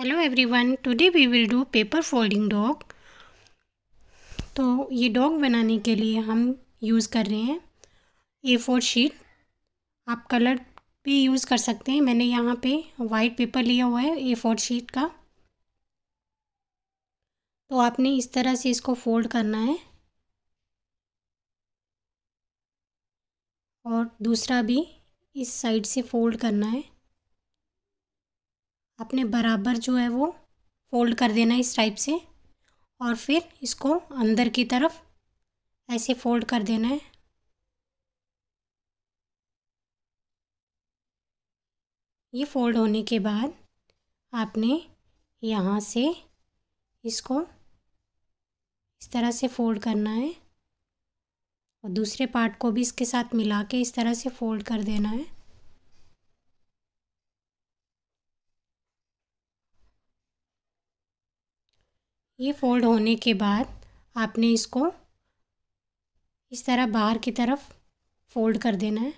hello everyone today we will do paper folding dog तो ये dog बनाने के लिए हम यूज़ कर रहे हैं ए फोर शीट आप कलर भी यूज़ कर सकते हैं मैंने यहाँ पे वाइट पेपर लिया हुआ है ए फोर शीट का तो आपने इस तरह से इसको फोल्ड करना है और दूसरा भी इस साइड से फोल्ड करना है आपने बराबर जो है वो फोल्ड कर देना इस टाइप से और फिर इसको अंदर की तरफ ऐसे फोल्ड कर देना है ये फोल्ड होने के बाद आपने यहाँ से इसको इस तरह से फोल्ड करना है और दूसरे पार्ट को भी इसके साथ मिला के इस तरह से फोल्ड कर देना है ये फोल्ड होने के बाद आपने इसको इस तरह बाहर की तरफ फोल्ड कर देना है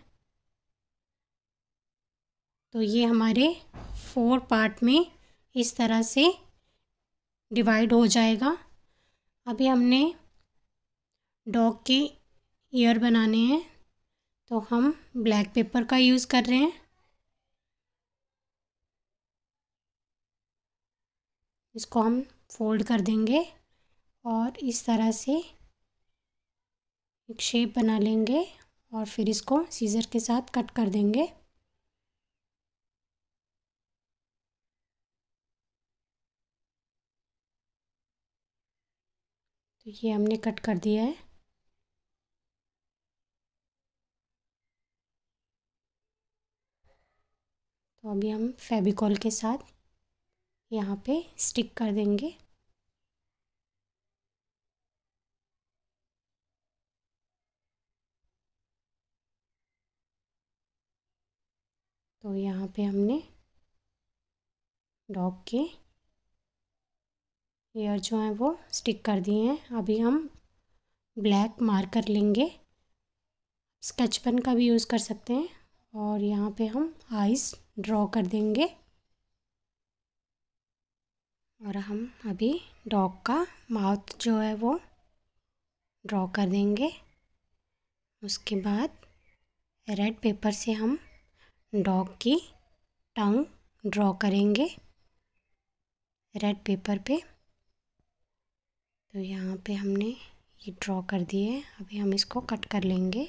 तो ये हमारे फोर पार्ट में इस तरह से डिवाइड हो जाएगा अभी हमने डॉग के ईयर बनाने हैं तो हम ब्लैक पेपर का यूज़ कर रहे हैं इसको हम फोल्ड कर देंगे और इस तरह से एक शेप बना लेंगे और फिर इसको सीज़र के साथ कट कर देंगे तो ये हमने कट कर दिया है तो अभी हम फेबिकॉल के साथ यहाँ पे स्टिक कर देंगे तो यहाँ पे हमने डॉग के एयर जो हैं वो स्टिक कर दिए हैं अभी हम ब्लैक मार्कर लेंगे स्केच पेन का भी यूज़ कर सकते हैं और यहाँ पे हम आइस ड्रॉ कर देंगे और हम अभी डॉग का माउथ जो है वो ड्रॉ कर देंगे उसके बाद रेड पेपर से हम डॉग की टांग ड्रॉ करेंगे रेड पेपर पे तो यहाँ पे हमने ये ड्रॉ कर दिए अभी हम इसको कट कर लेंगे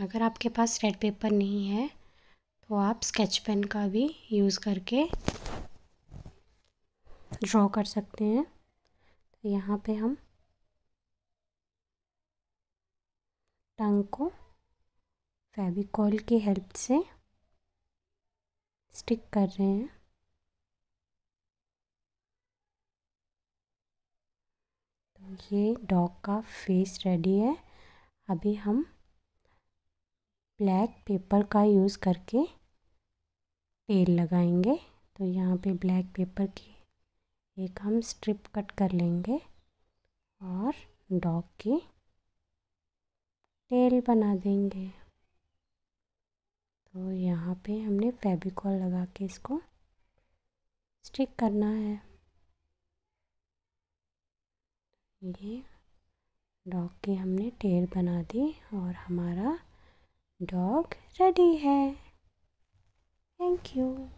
अगर आपके पास रेड पेपर नहीं है तो आप स्केच पेन का भी यूज़ करके ड्रॉ कर सकते हैं तो यहाँ पे हम टंग को फेविकॉल की हेल्प से स्टिक कर रहे हैं तो ये डॉग का फेस रेडी है अभी हम ब्लैक पेपर का यूज़ करके टेल लगाएंगे तो यहाँ पे ब्लैक पेपर की एक हम स्ट्रिप कट कर लेंगे और डॉग की टेल बना देंगे तो यहाँ पे हमने फेबिकॉल लगा के इसको स्टिक करना है ये डॉग की हमने टेल बना दी और हमारा डॉग रेडी है थैंक यू